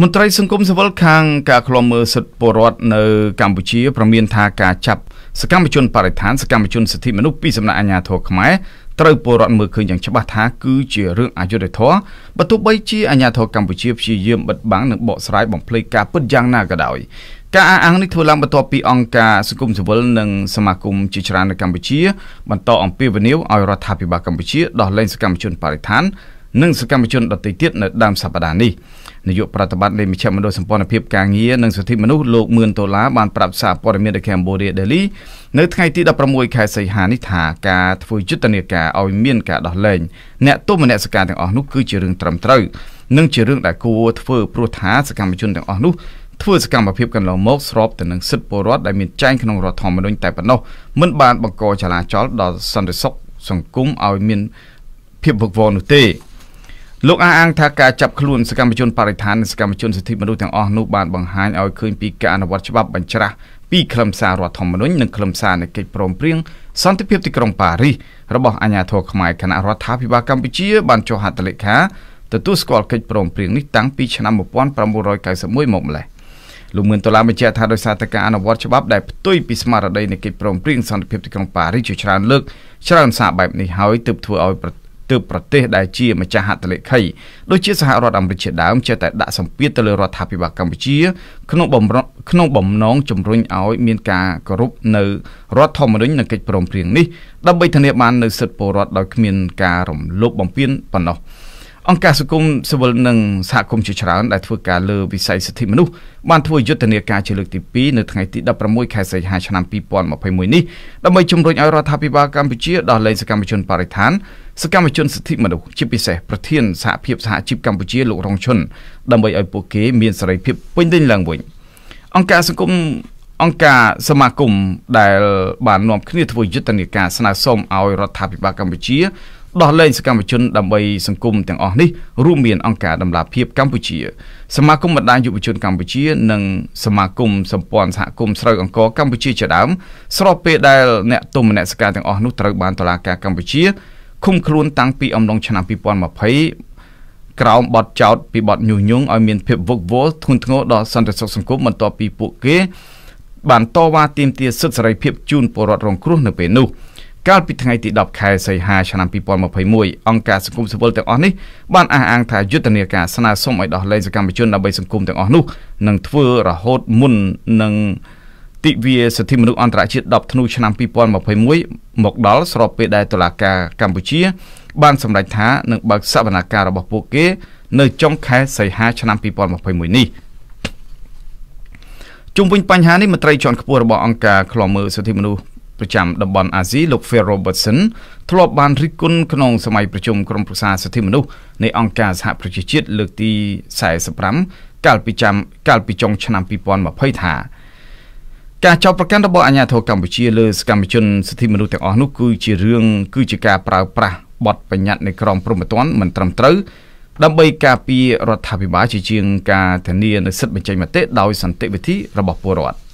មន្ត្រីសង្គមស៊ីវិលខាងការឃ្លាំមើលសិទ្ធិពលរដ្ឋនៅកម្ពុជាប្រមានថាការចាប់សកម្មជនបរិស្ថានសកម្មជនសិទ្ធិមនុស្សពីសំណាក់អាជ្ញាធរខ្មែរត្រូវពលរដ្ឋមើលឃើញយ៉ាងច្បាស់ថាគឺជារឿងអយុត្តិធម៌បើទោះបីជាអាជ្ញាធរកម្ពុជាព្យាយាមបិទបាំងនិងបកស្រាយបំភ្លេចការពិតយ៉ាងណាក៏ដោយការអះអាងនេះធ្វើឡើងបន្ទាប់ពីអង្គការសង្គមស៊ីវិលនិងសមាគមជាច្រើននៅកម្ពុជាបន្តអំពាវនាវឲ្យរដ្ឋាភិបាលកម្ពុជាដោះលែងសកម្មជនបរិស្ថាននិងសកម្មជនដទៃទៀតនៅដើមសប្តាហ៍នេះនាយកប្រតិបត្តិនៃមជ្ឈមណ្ឌលសម្ព័ន្ធភាពការងារនិងសិទ្ធិមនុស្សលោកមឿនដុល្លារបានប្រាប់សារព័ត៌មានដល់ Cambodia Daily នៅថ្ងៃទី16ខែសីហានេះថាការធ្វើយុទ្ធនាការឲ្យមានការដោះលែងអ្នកទោសមនសិការទាំងអស់នោះគឺជារឿងត្រឹមត្រូវនិងជារឿងដែលគួរធ្វើព្រោះថាសកម្មជនទាំងអស់នោះធ្វើសកម្មភាពកន្លងមកស្របទៅនឹងសិទ្ធិពលរដ្ឋដែលមានចែងក្នុងរដ្ឋធម្មនុញ្ញតែប៉ុណ្ណោះមិនបានបង្កចលាចលដល់សន្តិសុខសង្គមឲ្យមាន ភាពវឹកវរនោះទេលោកអាអង្គថាការចាប់ខ្លួនសកម្មជនបរិស្ថាននិងសកម្មជនសិទ្ធិមនុស្សទាំងអស់នោះបានបង្ហាញឲ្យឃើញពីការអនុវត្តច្បាប់បញ្ច្រាស់ពីខ្លឹមសាររដ្ឋធម្មនុញ្ញនិងខ្លឹមសារនៃកិច្ចព្រមព្រៀងសន្តិភាពទីក្រុងប៉ារីសរបស់អាជ្ញាធរខ្មែរគណៈរដ្ឋាភិបាលកម្ពុជាបានចុះហត្ថលេខាទទួលស្គាល់កិច្ចព្រមព្រៀងនេះតាំងពីឆ្នាំ1991មកម្ល៉េះលោកមឿនដុល្លារបញ្ជាក់ថាដោយសារតែការអនុវត្តច្បាប់ដែលផ្ទុយពីស្មារតីនៃកិច្ចព្រមព្រៀងសន្តិភាពទីក្រុងប៉ារីសជាច្រើនលើកច្រើនសារបែបនេះហើយទើបធ្វើឲ្យប្រទេសទើបប្រទេសដែលជាម្ចាស់ហត្ថលេខីដូចជាសហរដ្ឋអាមេរិកជាដើមចេះតែ ដាក់សម្ពាធទៅលើរដ្ឋាភិបាលកម្ពុជាក្នុងបំក្នុងបំណងជំរុញឲ្យមានការគោរពនៅរដ្ឋធម្មនុញ្ញនិងកិច្ចព្រមព្រៀងនេះដើម្បីធានាបាននូវសិទ្ធិពលរដ្ឋដោយគ្មានការរំលោភបំពានប៉ុណ្ណោះ។អង្គការសង្គមស៊ីវិលនិងសហគមន៍ជាច្រើនដែលធ្វើការលើវិស័យសិទ្ធិមនុស្សបានធ្វើយុទ្ធនាការជាលើកទី2នៅថ្ងៃទី16ខែសីហាឆ្នាំ2021នេះដើម្បីជំរុញឲ្យរដ្ឋាភិបាលកម្ពុជាដោះលែងសកម្មជនបរិស្ថាន សកម្មជនសិទ្ធិមនុស្សជាពិសេសប្រធានសហភាពសហជីពកម្ពុជាលោករងឈុនដើម្បីឲ្យពួកគេមានសេរីភាពពេញលេញឡើងវិញអង្គការសង្គមអង្គការសមាគមដែលបាននាំគ្នាធ្វើយុទ្ធនាការស្នើសុំឲ្យរដ្ឋាភិបាលកម្ពុជាដោះលែងសកម្មជនដើម្បីសង្គមទាំងអស់នេះរួមមានអង្គការដំឡាភិបកម្ពុជាសមាគមបណ្ដាញយុវជនកម្ពុជា និងសមាគមសម្ព័ន្ធសហគមន៍ស្រូវអង្គរកម្ពុជាជាដើមស្របពេលដែលអ្នកទោសមនសិការទាំងអស់នោះត្រូវបានតុលាការកម្ពុជាឃុំខ្លួន តាំងពីអំឡុងឆ្នាំ2020ក្រោមបទចោទពីបទញុះញង់ឲ្យមានភាពវឹកវរធ្ងន់ធ្ងរដល់សន្តិសុខសង្គមបន្ទាប់ពីពួកគេបានតវ៉ាទាមទារសិទ្ធិសេរីភាពជូនពលរដ្ឋរងគ្រោះនៅពេលនោះ។កាលពីថ្ងៃទី10ខែសីហាឆ្នាំ2021អង្គការសង្គមស៊ីវិលទាំងអស់នេះបានអះអាងថាយុទ្ធនាការស្នើសុំឲ្យដោះលែងសកម្មជនដើម្បីសង្គមទាំងអស់នោះនឹងធ្វើរហូតមុននឹងទិវាសិទ្ធិមនុស្សអន្តរជាតិ10ធ្នូឆ្នាំ2021មកដល់ស្របពេលដែលតុលាការកម្ពុជា បានសម្រេចថានឹងបើកសវនាការរបស់ពួកគេ នៅចុងខែសីហា ឆ្នាំ2021នេះជុំវិញបញ្ហានេះមន្ត្រីជាន់ខ្ពស់របស់អង្គការឃ្លាំមើលសិទ្ធិមនុស្សប្រចាំតំបន់អាស៊ីលោក Phil Robertson ធ្លាប់បានរិះគន់ក្នុងសម័យប្រជុំក្រុមប្រឹក្សាសិទ្ធិមនុស្សនៃអង្គការសហប្រជាជាតិលើកទី45កាលពីចាំ កាលពីចុងឆ្នាំ2020ថាការចោទប្រកាន់របស់អាជ្ញាធរកម្ពុជាលើសកម្មជនសិទ្ធិមនុស្សទាំងអស់នោះគឺជារឿងគឺជាការប្រើប្រាស់បទបញ្ញត្តិនៃក្រមព្រហ្មទណ្ឌមិនត្រឹមត្រូវដើម្បីការពាររដ្ឋាភិបាលជាជាង ការធានានូវសិទ្ធិបញ្ចេញមតិដោយ សន្តិវិធីរបស់ពលរដ្ឋ